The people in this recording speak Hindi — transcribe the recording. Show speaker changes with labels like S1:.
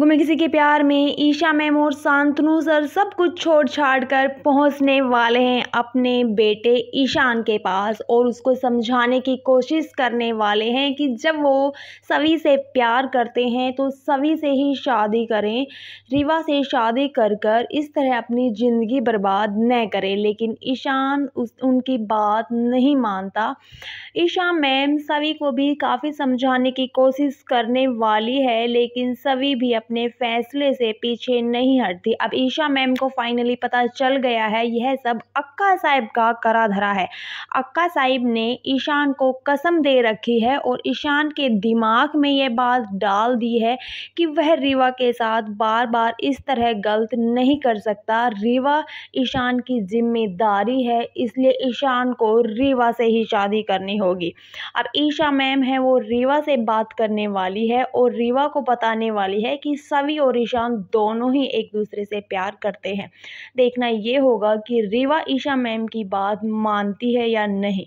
S1: गुमे किसी के प्यार में ईशा मैम और शांतनु सर सब कुछ छोड़ छाड़ कर पहुँचने वाले हैं अपने बेटे ईशान के पास और उसको समझाने की कोशिश करने वाले हैं कि जब वो सभी से प्यार करते हैं तो सभी से ही शादी करें रिवा से शादी कर कर इस तरह अपनी ज़िंदगी बर्बाद न करें लेकिन ईशान उस उनकी बात नहीं मानता ईशा मैम सभी को भी काफ़ी समझाने की कोशिश करने वाली है लेकिन सभी भी अपने फैसले से पीछे नहीं हटती अब ईशा मैम को फाइनली पता चल गया है यह सब अक्का साहिब का करा धरा है अक्का साहिब ने ईशान को कसम दे रखी है और ईशान के दिमाग में यह बात डाल दी है कि वह रीवा के साथ बार बार इस तरह गलत नहीं कर सकता रीवा ईशान की जिम्मेदारी है इसलिए ईशान को रीवा से ही शादी करनी होगी अब ईशा मैम है वो रीवा से बात करने वाली है और रीवा को बताने वाली है कि कि और ईशान दोनों ही एक दूसरे से प्यार करते हैं देखना ये होगा कि रीवा ईशा मैम की बात मानती है या नहीं